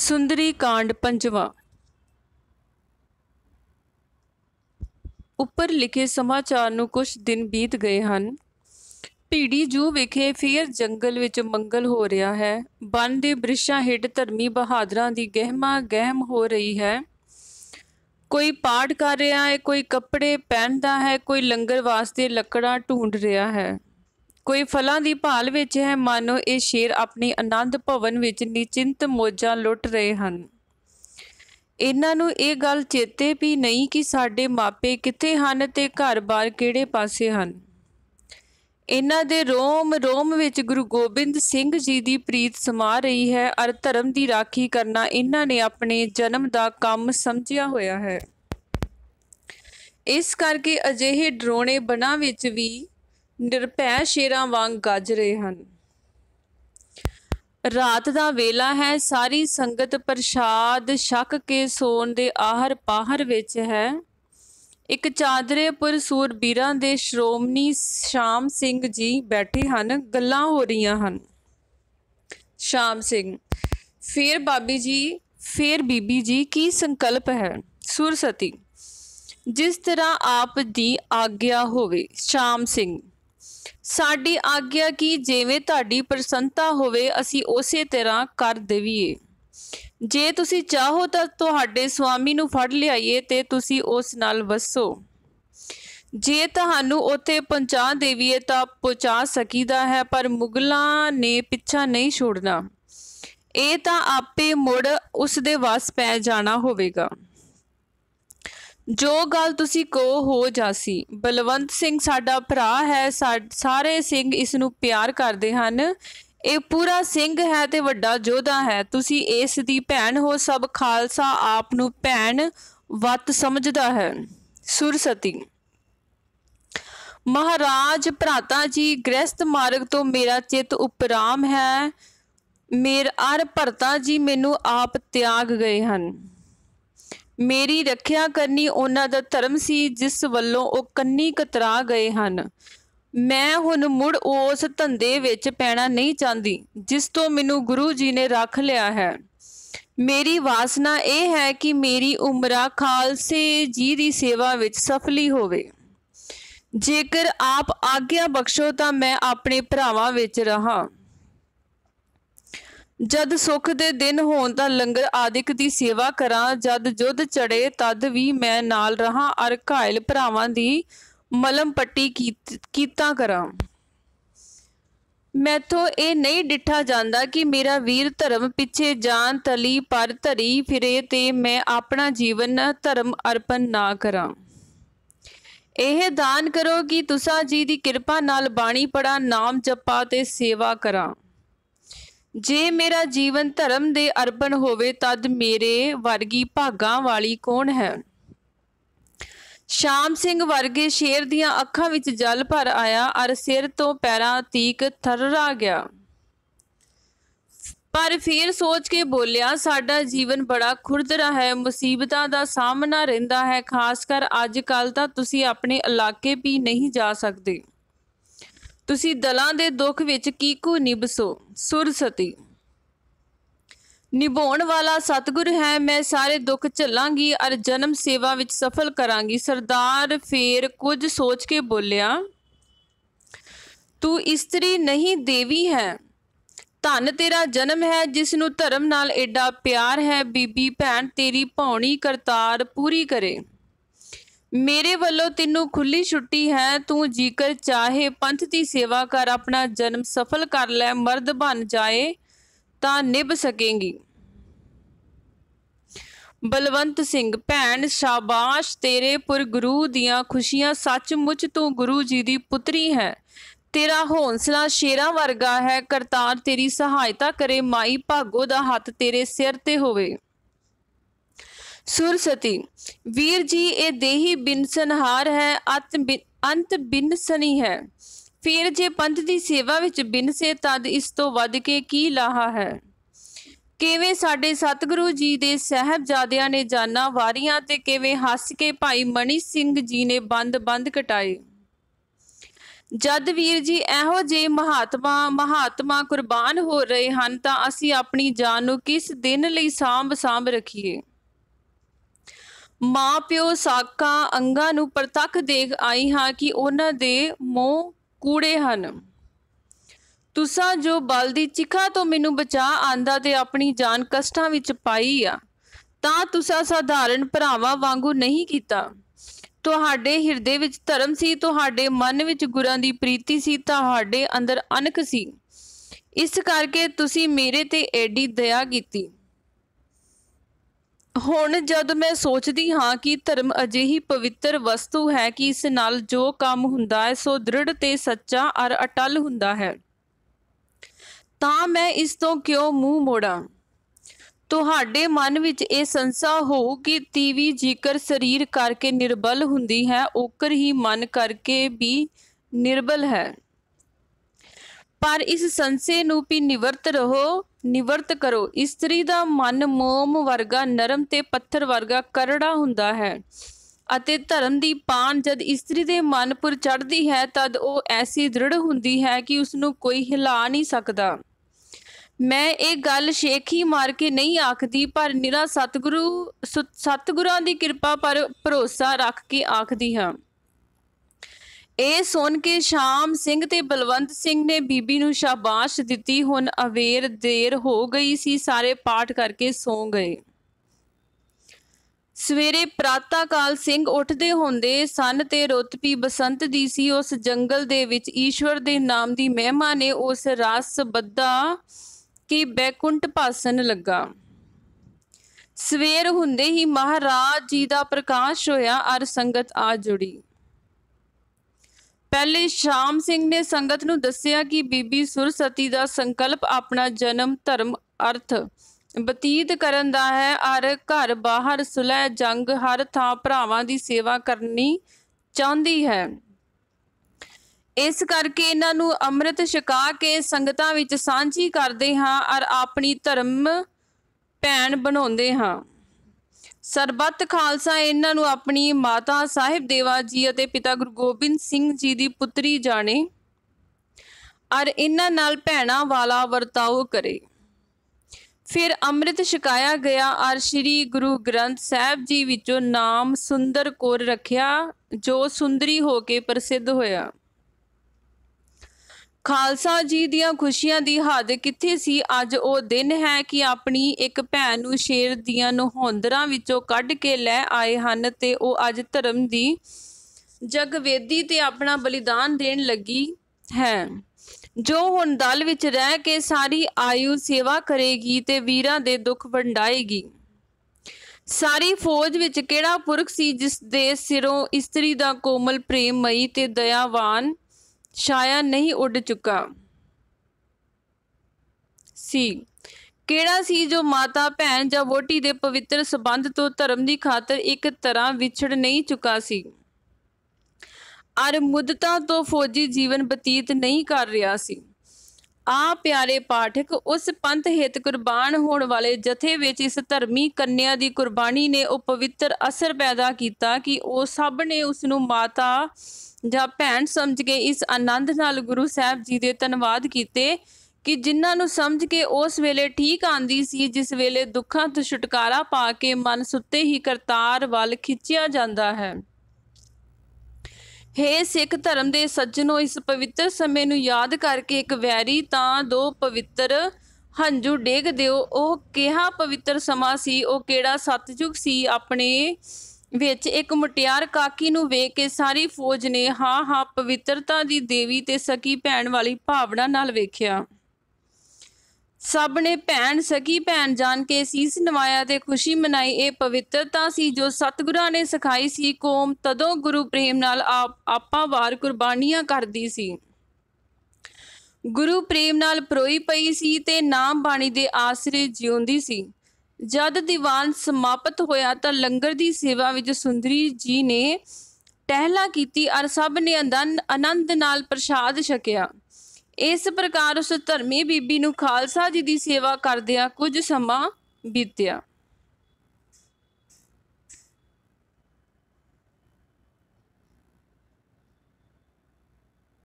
ਸੁੰਦਰੀ ਕਾਂਡ ਪੰਜਵਾਂ ਉੱਪਰ ਲਿਖੇ ਸਮਾਚਾਰ ਨੂੰ ਕੁਝ ਦਿਨ ਬੀਤ ਗਏ ਹਨ ਢੀੜੀ ਜੂ ਵਿਖੇ ਫੇਰ ਜੰਗਲ ਵਿੱਚ ਮੰਗਲ ਹੋ ਰਿਹਾ ਹੈ ਬਨ ਦੇ ਬ੍ਰਿਸ਼ਾਂ ਹਿੱਟ ਧਰਮੀ ਬਹਾਦਰਾਂ ਦੀ ਗਹਿਮਾ ਗਹਿਮ ਹੋ ਰਹੀ ਹੈ ਕੋਈ ਪਾਠ ਕਰ ਰਿਹਾ ਹੈ ਕੋਈ ਕੱਪੜੇ ਪਹਿਨਦਾ ਹੈ ਕੋਈ ਲੰਗਰ ਵਾਸਤੇ ਲੱਕੜਾਂ ਢੂੰਡ ਰਿਹਾ ਹੈ ਕੋਈ ਫਲਾਂ ਦੀ ਭਾਲ ਵਿੱਚ ਹੈ ਮਾਨੋ ਇਹ ਸ਼ੇਰ ਆਪਣੀ ਆਨੰਦ ਭਵਨ ਵਿੱਚ ਨਿਚਿੰਤ ਮੋਜਾਂ ਲੁੱਟ ਰਹੇ ਹਨ ਇਹਨਾਂ ਨੂੰ ਇਹ ਗੱਲ ਚੇਤੇ ਵੀ ਨਹੀਂ ਕਿ ਸਾਡੇ ਮਾਪੇ ਕਿੱਥੇ ਹਨ ਤੇ ਘਰ-ਬਾਰ ਕਿਹੜੇ ਪਾਸੇ ਹਨ ਇਹਨਾਂ ਦੇ ਰੋਮ ਰੋਮ ਵਿੱਚ ਗੁਰੂ ਗੋਬਿੰਦ ਸਿੰਘ ਜੀ ਦੀ ਪ੍ਰੀਤ ਸਮਾ ਰਹੀ ਹੈ ਅਰ ਧਰਮ ਦੀ ਰਾਖੀ ਕਰਨਾ ਇਹਨਾਂ ਨੇ ਆਪਣੇ ਜਨਮ ਦਾ ਕੰਮ ਸਮਝਿਆ ਹੋਇਆ ਹੈ ਇਸ ਕਰਕੇ ਅਜਿਹੇ ਡਰੋਣੇ ਬਣਾ ਵਿੱਚ ਵੀ ਨਿਰਭੈ ਸ਼ੇਰਾਂ ਵਾਂਗ ਗੱਜ ਰਹੇ ਹਨ ਰਾਤ ਦਾ ਵੇਲਾ ਹੈ ਸਾਰੀ ਸੰਗਤ ਪ੍ਰਸ਼ਾਦ ਛਕ ਕੇ ਸੋਣ ਦੇ ਆਹਰ ਪਾਹਰ ਵਿੱਚ ਹੈ ਇੱਕ ਚਾਦਰੇ ਸੂਰ ਬੀਰਾਂ ਦੇ ਸ਼੍ਰੋਮਣੀ ਸ਼ਾਮ ਸਿੰਘ ਜੀ ਬੈਠੇ ਹਨ ਗੱਲਾਂ ਹੋ ਰਹੀਆਂ ਹਨ ਸ਼ਾਮ ਸਿੰਘ ਫੇਰ ਬਾਬੀ ਜੀ ਫੇਰ ਬੀਬੀ ਜੀ ਕੀ ਸੰਕਲਪ ਹੈ ਸੁਰਸਤੀ ਜਿਸ ਤਰ੍ਹਾਂ ਆਪ ਦੀ ਆਗਿਆ ਹੋਵੇ ਸ਼ਾਮ ਸਿੰਘ ਸਾਡੀ ਆਗਿਆ ਕੀ ਜਿਵੇਂ ਤੁਹਾਡੀ ਪ੍ਰਸੰਤਾ ਹੋਵੇ ਅਸੀਂ ਉਸੇ ਤਰ੍ਹਾਂ ਕਰ ਦੇਵੀਏ ਜੇ ਤੁਸੀਂ ਚਾਹੋ ਤਾਂ ਤੁਹਾਡੇ ਸੁਆਮੀ ਨੂੰ ਫੜ ਲਿਆਈਏ ਤੇ ਤੁਸੀਂ ਉਸ ਨਾਲ ਵਸੋ ਜੇ ਤੁਹਾਨੂੰ ਉੱਥੇ ਪਹੁੰਚਾ ਦੇਵੀਏ ਤਾਂ ਪਹੁੰਚਾ ਸਕੀਦਾ ਹੈ ਪਰ ਮੁਗਲਾਂ ਨੇ ਪਿੱਛਾ ਨਹੀਂ ਛੋੜਨਾ ਇਹ ਤਾਂ ਆਪੇ ਮੁੜ ਉਸ ਦੇ ਵਸ ਪੈ ਜਾਣਾ ਹੋਵੇਗਾ ਜੋ ਗੱਲ ਤੁਸੀਂ ਕੋ ਹੋ ਜਾਸੀ ਬਲਵੰਤ ਸਿੰਘ ਸਾਡਾ ਭਰਾ ਹੈ ਸਾਰੇ ਸਿੰਘ ਇਸ ਨੂੰ ਪਿਆਰ ਕਰਦੇ ਹਨ ਇਹ ਪੂਰਾ ਸਿੰਘ ਹੈ ਤੇ ਵੱਡਾ ਯੋਧਾ ਹੈ ਤੁਸੀਂ ਇਸ ਦੀ ਭੈਣ ਹੋ ਸਭ ਖਾਲਸਾ ਆਪ ਨੂੰ ਭੈਣ ਵੱਤ ਸਮਝਦਾ ਹੈ ਸੁਰਸਤੀ ਮਹਾਰਾਜ ਭਰਾਤਾ ਜੀ ਗ੍ਰਸਤ ਮਾਰਗ ਤੋਂ ਮੇਰਾ ਚਿਤ ਉਪਰਾਮ ਹੈ ਮੇਰ ਅਰ ਭਰਤਾ ਜੀ ਮੈਨੂੰ ਆਪ ਤਿਆਗ ਗਏ ਹਨ ਮੇਰੀ ਰੱਖਿਆ ਕਰਨੀ ਉਹਨਾਂ ਦਾ ਧਰਮ ਸੀ ਜਿਸ ਵੱਲੋਂ ਉਹ ਕੰਨੀ ਕਤਰਾ ਗਏ ਹਨ ਮੈਂ ਹੁਣ ਮੁੜ ਉਸ ਧੰਦੇ ਵਿੱਚ ਪੈਣਾ ਨਹੀਂ ਚਾਹੁੰਦੀ ਜਿਸ ਤੋਂ ਮੈਨੂੰ ਗੁਰੂ ਜੀ ਨੇ ਰੱਖ ਲਿਆ ਹੈ ਮੇਰੀ ਵਾਸਨਾ ਇਹ ਹੈ ਕਿ ਮੇਰੀ ਉਮਰਾ ਖਾਲਸੇ ਜੀ ਦੀ ਸੇਵਾ ਵਿੱਚ ਸਫਲੀ ਹੋਵੇ ਜੇਕਰ ਆਪ ਆਗਿਆ ਬਖਸ਼ੋ ਤਾਂ ਮੈਂ ਆਪਣੇ ਭਰਾਵਾਂ ਵਿੱਚ ਰਹਾ ਜਦ ਸੁਖ ਦੇ ਦਿਨ ਹੋਣ ਤਾਂ ਲੰਗਰ ਆਦਿਕ ਦੀ ਸੇਵਾ ਕਰਾਂ ਜਦ ਜੁਦ ਚੜੇ ਤਦ ਵੀ ਮੈਂ ਨਾਲ ਰਹਾ ਅਰ ਘਾਇਲ ਭਰਾਵਾਂ ਦੀ ਮਲਮ ਪੱਟੀ ਕੀਤਾ ਕਰਾਂ ਮੈਥੋਂ ਇਹ ਨਹੀਂ ਡਿੱਠਾ ਜਾਂਦਾ ਕਿ ਮੇਰਾ ਵੀਰ ਧਰਮ ਪਿੱਛੇ ਜਾਨ ਤਲੀ ਪਰ ਧਰੀ ਫਿਰੇ ਤੇ ਮੈਂ ਆਪਣਾ ਜੀਵਨ ਧਰਮ ਅਰਪਣ ਨਾ ਕਰਾਂ ਇਹ ਦਾਨ ਕਰੋ ਕਿ ਤੁਸਾਂ ਜੀ ਦੀ ਕਿਰਪਾ ਨਾਲ ਬਾਣੀ ਪੜਾ ਨਾਮ ਜਪਾ ਤੇ ਸੇਵਾ ਕਰਾਂ ਜੇ ਮੇਰਾ ਜੀਵਨ ਧਰਮ ਦੇ ਅਰਪਣ ਹੋਵੇ ਤਦ ਮੇਰੇ ਵਰਗੀ ਭਾਗਾ ਵਾਲੀ ਕੌਣ ਹੈ ਸ਼ਾਮ ਸਿੰਘ ਵਰਗੇ ਸ਼ੇਰ ਦੀਆਂ ਅੱਖਾਂ ਵਿੱਚ ਜਲ ਭਰ ਆਇਆ ਅਰ ਸਿਰ ਤੋਂ ਪੈਰਾਂ ਤੀਕ ਥਰਰਾ ਗਿਆ ਪਰ ਫਿਰ ਸੋਚ ਕੇ ਬੋਲਿਆ ਸਾਡਾ ਜੀਵਨ ਬੜਾ ਖੁਰਦਰਾ ਹੈ ਮੁਸੀਬਤਾਂ ਦਾ ਸਾਹਮਣਾ ਰਹਿੰਦਾ ਹੈ ਖਾਸ ਕਰ ਅੱਜ ਕੱਲ ਤਾਂ ਤੁਸੀਂ ਆਪਣੇ ਇਲਾਕੇ ਵੀ ਨਹੀਂ ਜਾ ਸਕਦੇ ਤੁਸੀਂ ਦਲਾਂ ਦੇ ਦੁੱਖ ਵਿੱਚ ਕੀ ਕੋ ਨਿਭਸੋ ਸੁਰਸਤੀ ਨਿਭਾਉਣ ਵਾਲਾ ਸਤਿਗੁਰ ਹੈ ਮੈਂ ਸਾਰੇ ਦੁੱਖ ਝੱਲਾਂਗੀ ਅਰ ਜਨਮ ਸੇਵਾ ਵਿੱਚ ਸਫਲ ਕਰਾਂਗੀ ਸਰਦਾਰ ਫੇਰ ਕੁਝ ਸੋਚ ਕੇ ਬੋਲਿਆ ਤੂੰ ਇਸਤਰੀ ਨਹੀਂ ਦੇਵੀ ਹੈ ਧਨ ਤੇਰਾ ਜਨਮ ਹੈ ਜਿਸ ਨੂੰ ਧਰਮ ਨਾਲ ਐਡਾ ਪਿਆਰ ਹੈ ਬੀਬੀ ਭੈਣ ਤੇਰੀ ਭੌਣੀ ਕਰਤਾਰ ਪੂਰੀ ਕਰੇ ਮੇਰੇ ਵੱਲੋਂ ਤੈਨੂੰ ਖੁੱਲੀ ਛੁੱਟੀ ਹੈ ਤੂੰ ਜੀਕਰ ਚਾਹੇ ਪੰਥ ਦੀ ਸੇਵਾ ਕਰ ਆਪਣਾ ਜਨਮ ਸਫਲ ਕਰ ਲੈ ਮਰਦ ਬਣ ਜਾਏ ਤਾਂ ਨਿਭ ਸਕੇਂਗੀ ਬਲਵੰਤ ਸਿੰਘ ਭੈਣ ਸ਼ਾਬਾਸ਼ ਤੇਰੇ ਪੁਰ ਗੁਰੂ ਦੀਆਂ ਖੁਸ਼ੀਆਂ ਸੱਚਮੁੱਚ ਤੂੰ ਗੁਰੂ ਜੀ ਦੀ ਪੁੱਤਰੀ ਹੈ ਤੇਰਾ ਹੌਂਸਲਾ ਸ਼ੇਰਾਂ ਵਰਗਾ ਹੈ ਕਰਤਾਰ ਤੇਰੀ ਸਹਾਇਤਾ ਕਰੇ ਮਾਈ ਭਾਗੋ ਦਾ ਹੱਥ ਤੇਰੇ ਸਿਰ ਤੇ ਹੋਵੇ ਸੁਰਸਤੀ ਵੀਰ ਜੀ ਇਹ ਦੇਹੀ ਬਿਨਸਨਹਾਰ ਹੈ ਅਤ ਅੰਤ ਬਿਨਸਨੀ ਹੈ ਫਿਰ ਜੇ ਪੰਥ ਦੀ ਸੇਵਾ ਵਿੱਚ ਬਿਨਸੇ ਤਦ ਇਸ ਤੋਂ ਵੱਧ ਕੇ ਕੀ ਲਾਹਾ ਹੈ ਕਿਵੇਂ ਸਾਡੇ ਸਤਿਗੁਰੂ ਜੀ ਦੇ ਸਹਿਬਜ਼ਾਦਿਆਂ ਨੇ ਜਾਨਾਂ ਵਾਰੀਆਂ ਤੇ ਕਿਵੇਂ ਹੱਸ ਕੇ ਭਾਈ ਮਨੀ ਸਿੰਘ ਜੀ ਨੇ ਬੰਦ-ਬੰਦ ਕਟਾਏ ਜਦ ਵੀਰ ਜੀ ਇਹੋ ਜੇ ਮਹਾਤਮਾ ਮਹਾਤਮਾ ਕੁਰਬਾਨ ਹੋ ਰਹੇ ਹਨ ਤਾਂ ਅਸੀਂ ਆਪਣੀ ਜਾਨ ਨੂੰ ਕਿਸ ਦਿਨ ਲਈ ਸਾਂਭ ਸਾਂਭ ਰੱਖੀਏ ਮਾਂ ਪਿਓ ਸਾਕਾਂ ਅੰਗਾਂ ਨੂੰ ਪ੍ਰਤੱਖ ਦੇਖ ਆਈ ਹਾਂ ਕਿ ਉਹਨਾਂ ਦੇ ਮੂੰਹ ਕੂੜੇ ਹਨ ਤੁਸਾਂ ਜੋ ਬਲ ਦੀ ਚਿਖਾ ਤੋਂ ਮੈਨੂੰ ਬਚਾ ਆਂਦਾ ਤੇ ਆਪਣੀ ਜਾਨ ਕਸ਼ਟਾਂ ਵਿੱਚ ਪਾਈ ਆ ਤਾਂ ਤੁਸਾਂ ਸਾਧਾਰਨ ਭਰਾਵਾਂ ਵਾਂਗੂ ਨਹੀਂ ਕੀਤਾ ਤੁਹਾਡੇ ਹਿਰਦੇ ਵਿੱਚ ਧਰਮ ਸੀ ਤੁਹਾਡੇ ਮਨ ਵਿੱਚ ਗੁਰਾਂ ਦੀ ਪ੍ਰੀਤੀ ਸੀ ਤੁਹਾਡੇ ਅੰਦਰ ਅਨਕ ਸੀ ਇਸ ਕਰਕੇ ਤੁਸੀਂ ਮੇਰੇ ਤੇ ਐਡੀ ਦਇਆ ਕੀਤੀ ਹੁਣ ਜਦ ਮੈਂ ਸੋਚਦੀ ਹਾਂ ਕਿ ਧਰਮ ਅਜਿਹੀ ਪਵਿੱਤਰ ਵਸਤੂ ਹੈ ਕਿ ਇਸ ਨਾਲ ਜੋ ਕੰਮ ਹੁੰਦਾ ਹੈ ਸੋ ਦ੍ਰਿੜ ਤੇ ਸੱਚਾ ਅਰ ਅਟਲ ਹੁੰਦਾ ਹੈ ਤਾਂ ਮੈਂ ਇਸ ਤੋਂ ਕਿਉਂ ਮੂੰਹ ਮੋੜਾਂ ਤੁਹਾਡੇ ਮਨ ਵਿੱਚ ਇਹ ਸੰਸਾ ਹੋਊ ਕਿ ਤੀਵੀ ਜੀਕਰ ਸਰੀਰ ਕਰਕੇ ਨਿਰਬਲ ਹੁੰਦੀ ਹੈ ਓਕਰ ਹੀ ਮਨ ਕਰਕੇ ਵੀ ਨਿਰਬਲ ਹੈ ਪਰ ਇਸ ਸੰਸੇ ਨੂੰ ਵੀ ਨਿਵਰਤ ਰਹੋ ਨਿਵਰਤ ਕਰੋ ਇਸਤਰੀ ਦਾ ਮਨ ਮੋਮ ਵਰਗਾ ਨਰਮ ਤੇ ਪੱਥਰ ਵਰਗਾ ਕਰੜਾ ਹੁੰਦਾ ਹੈ ਅਤੇ ਧਰਮ ਦੀ ਪਾਨ ਜਦ ਇਸਤਰੀ ਦੇ ਮਨ ਪਰ ਚੜਦੀ ਹੈ ਤਦ ਉਹ ਐਸੀ ਦ੍ਰਿੜ ਹੁੰਦੀ ਹੈ ਕਿ ਉਸ ਨੂੰ ਕੋਈ ਹਿਲਾ ਨਹੀਂ ਸਕਦਾ ਮੈਂ ਇਹ ਗੱਲ ਸ਼ੇਖੀ ਮਾਰ ਕੇ ਨਹੀਂ ਆਖਦੀ ਪਰ ਨਿਰਾ ਸਤਿਗੁਰੂ ਸਤਿਗੁਰਾਂ ਦੀ ਕਿਰਪਾ ਪਰ ਭਰੋਸਾ ਰੱਖ ਕੇ ਆਖਦੀ ਹਾਂ ਇਹ ਸੁਣ ਕੇ ਸ਼ਾਮ ਸਿੰਘ ਤੇ ਬਲਵੰਤ ਸਿੰਘ ਨੇ ਬੀਬੀ ਨੂੰ ਸ਼ਾਬਾਸ਼ ਦਿੱਤੀ ਹੁਣ ਅਵੇਰ ਦੇਰ ਹੋ ਗਈ ਸੀ ਸਾਰੇ ਪਾਠ ਕਰਕੇ ਸੌਂ ਗਏ ਸਵੇਰੇ ਪ੍ਰਾਤਾ ਕਾਲ ਸਿੰਘ ਉੱਠਦੇ ਹੁੰਦੇ ਸਨ ਤੇ ਰੁੱਤ ਵੀ ਬਸੰਤ ਦੀ ਸੀ ਉਸ ਜੰਗਲ ਦੇ ਵਿੱਚ ਈਸ਼ਵਰ ਦੇ ਨਾਮ ਦੀ ਮਹਿਮਾ ਨੇ ਉਸ ਰਸ ਬੱਧਾ ਕਿ ਬੈਕੁੰਠ ਪਾਸਨ ਲੱਗਾ ਸਵੇਰ ਹੁੰਦੇ ਹੀ ਮਹਾਰਾਜ ਜੀ ਦਾ ਪ੍ਰਕਾਸ਼ ਹੋਇਆ ਅਰ ਸੰਗਤ ਆ ਜੁੜੀ ਪਹਿਲੇ ਸ਼ਾਮ ਸਿੰਘ ਨੇ ਸੰਗਤ ਨੂੰ ਦੱਸਿਆ ਕਿ ਬੀਬੀ ਸੁਰਸਤੀ ਦਾ ਸੰਕਲਪ ਆਪਣਾ ਜਨਮ ਧਰਮ ਅਰਥ ਬਤੀਤ ਕਰਨ ਦਾ ਹੈ ਔਰ ਘਰ ਬਾਹਰ ਸੁਲਹਿ ਜੰਗ ਹਰ ਥਾਂ ਭਰਾਵਾਂ ਦੀ ਸੇਵਾ ਕਰਨੀ ਚਾਹੁੰਦੀ ਹੈ ਇਸ ਕਰਕੇ ਇਹਨਾਂ ਨੂੰ ਅੰਮ੍ਰਿਤ ਛਕਾ ਕੇ ਸੰਗਤਾਂ ਵਿੱਚ ਸਾਂਝੀ ਕਰਦੇ ਹਾਂ ਔਰ ਆਪਣੀ ਧਰਮ ਭੈਣ ਬਣਾਉਂਦੇ ਹਾਂ ਸਰਬੱਤ ਖਾਲਸਾ ਇਹਨਾਂ ਨੂੰ ਆਪਣੀ ਮਾਤਾ ਸਾਹਿਬ ਦੇਵਾ ਜੀ ਅਤੇ ਪਿਤਾ ਗੁਰੂ ਗੋਬਿੰਦ ਸਿੰਘ ਜੀ ਦੀ ਪੁੱਤਰੀ ਜਾਣੇ ਔਰ ਇਹਨਾਂ ਨਾਲ ਭੈਣਾ ਵਾਲਾ ਵਰਤਾਓ ਕਰੇ ਫਿਰ ਅੰਮ੍ਰਿਤ ਛਕਾਇਆ ਗਿਆ ਔਰ ਸ੍ਰੀ ਗੁਰੂ ਗ੍ਰੰਥ ਸਾਹਿਬ ਜੀ ਵਿੱਚੋਂ ਨਾਮ ਸੁੰਦਰ ਕੋਰ ਰੱਖਿਆ ਜੋ ਸੁੰਦਰੀ ਹੋ ਕੇ ਪ੍ਰਸਿੱਧ ਹੋਇਆ ਖਾਲਸਾ ਜੀ ਦੀਆਂ ਖੁਸ਼ੀਆਂ ਦੀ ਹੱਦ ਕਿੱਥੇ ਸੀ ਅੱਜ ਉਹ ਦਿਨ ਹੈ ਕਿ ਆਪਣੀ ਇੱਕ ਭੈਣ ਨੂੰ ਸ਼ੇਰ ਦੀਆਂ ਨਹੌਂਦਰਾਂ ਵਿੱਚੋਂ ਕੱਢ ਕੇ ਲੈ ਆਏ ਹਨ ਤੇ ਉਹ ਅੱਜ ਧਰਮ ਦੀ ਜਗਵੇਦੀ ਤੇ ਆਪਣਾ ਬਲੀਦਾਨ ਦੇਣ ਲੱਗੀ ਹੈ ਜੋ ਹੁਣ ਦਲ ਵਿੱਚ ਰਹਿ ਕੇ ਸਾਰੀ ਆਯੂ ਸੇਵਾ ਕਰੇਗੀ ਤੇ ਵੀਰਾਂ ਦੇ ਦੁੱਖ ਵੰਡਾਏਗੀ ਸਾਰੀ ਫੌਜ ਵਿੱਚ ਕਿਹੜਾ ਪੁਰਖ ਸੀ ਜਿਸ ਦੇ ਸਿਰੋਂ ਇਸਤਰੀ ਦਾ ਕੋਮਲ ਮਈ ਤੇ ਦਇਆਵਾਨ ਛਾਇਆ ਨਹੀਂ ਉੱਡ ਚੁੱਕਾ ਸੀ ਕਿਹੜਾ ਸੀ ਜੋ ਮਾਤਾ ਭੈਣ ਜਾਂ ਵੋਟੀ ਦੇ ਪਵਿੱਤਰ ਸਬੰਧ ਤੋਂ ਧਰਮ ਦੀ ਖਾਤਰ ਇੱਕ ਤਰ੍ਹਾਂ ਵਿਛੜ ਨਹੀਂ ਚੁੱਕਾ ਸੀ ਅਰ ਮੁਦਤਾ ਤੋਂ ਫੌਜੀ ਜੀਵਨ ਬਤੀਤ ਨਹੀਂ ਕਰ ਰਿਹਾ ਸੀ ਆ ਪਿਆਰੇ ਪਾਠਕ ਉਸ ਪੰਥ ਹਿਤ ਕੁਰਬਾਨ ਹੋਣ ਵਾਲੇ ਜਥੇ ਵਿੱਚ ਇਸ ਧਰਮੀ ਕੰਨਿਆ ਦੀ ਕੁਰਬਾਨੀ ਨੇ ਉਹ ਪਵਿੱਤਰ ਅਸਰ ਪੈਦਾ ਕੀਤਾ ਕਿ ਉਹ ਸਭ ਨੇ ਉਸ ਨੂੰ ਮਾਤਾ ਜਾਂ ਭੈਣ ਸਮਝ ਕੇ ਇਸ ਆਨੰਦ ਨਾਲ ਗੁਰੂ ਸਾਹਿਬ ਜੀ ਦੇ ਧੰਨਵਾਦ ਕੀਤੇ ਕਿ ਜਿਨ੍ਹਾਂ ਨੂੰ ਸਮਝ ਕੇ ਉਸ ਵੇਲੇ ਠੀਕ ਆਂਦੀ ਸੀ ਜਿਸ ਵੇਲੇ ਦੁੱਖਾਂ ਤੋਂ ਛੁਟਕਾਰਾ ਪਾ ਕੇ ਮਨ ਸੁੱਤੇ ਹੀ ਕਰਤਾਰ ਵੱਲ ਖਿੱਚਿਆ ਜਾਂਦਾ ਹੈ ਹੇ ਸਿੱਖ ਧਰਮ ਦੇ ਸੱਜਣੋ ਇਸ ਪਵਿੱਤਰ ਸਮੇਂ ਨੂੰ ਯਾਦ ਕਰਕੇ ਇੱਕ ਵੈਰੀ ਤਾਂ ਦੋ ਪਵਿੱਤਰ ਹੰਝੂ ਡੇਗ ਦਿਓ ਉਹ ਕਿਹਾ ਪਵਿੱਤਰ ਸਮਾਂ ਸੀ ਉਹ ਕਿਹੜਾ ਸਤਜੁਗ ਸੀ ਆਪਣੇ ਵਿੱਚ ਇੱਕ ਮੁਟਿਆਰ ਕਾਕੀ ਨੂੰ ਵੇਖ ਕੇ ਸਾਰੀ ਫੌਜ ਨੇ ਹਾਂ ਹਾਂ ਪਵਿੱਤਰਤਾ ਦੀ ਦੇਵੀ ਤੇ ਸਕੀ ਭੈਣ ਵਾਲੀ ਭਾਵਨਾ ਨਾਲ ਵੇਖਿਆ ਸਭ ਨੇ ਭੈਣ ਸਕੀ ਭੈਣ ਜਾਣ ਕੇ ਸੀਸ ਨਵਾਇਆ ਤੇ ਖੁਸ਼ੀ ਮਨਾਈ ਇਹ ਪਵਿੱਤਰਤਾ ਸੀ ਜੋ ਸਤਿਗੁਰਾਂ ਨੇ ਸਿਖਾਈ ਸੀ ਕੋਮ ਤਦੋਂ ਗੁਰੂ ਪ੍ਰੇਮ ਨਾਲ ਆਪ ਆਪਾਂ ਵਾਰ ਕੁਰਬਾਨੀਆਂ ਕਰਦੀ ਸੀ ਗੁਰੂ ਪ੍ਰੇਮ ਨਾਲ ਪਰੋਈ ਪਈ ਸੀ ਤੇ ਨਾਮ ਬਾਣੀ ਦੇ ਆਸਰੇ ਜਿਉਂਦੀ ਸੀ ਜਦ ਦੀਵਾਨ ਸਮਾਪਤ ਹੋਇਆ ਤਾਂ ਲੰਗਰ ਦੀ ਸੇਵਾ ਵਿੱਚ ਸੁੰਦਰੀ ਜੀ ਨੇ ਟਹਿਲਾ ਕੀਤੀ ਅਰ ਸਭ ਨੇ ਆਨੰਦ ਨਾਲ ਪ੍ਰਸ਼ਾਦ ਛਕਿਆ ਇਸ ਪ੍ਰਕਾਰ ਉਸ ਧਰਮੀ ਬੀਬੀ ਨੂੰ ਖਾਲਸਾ ਜੀ ਦੀ ਸੇਵਾ ਕਰਦਿਆਂ ਕੁਝ ਸਮਾਂ ਬੀਤਿਆ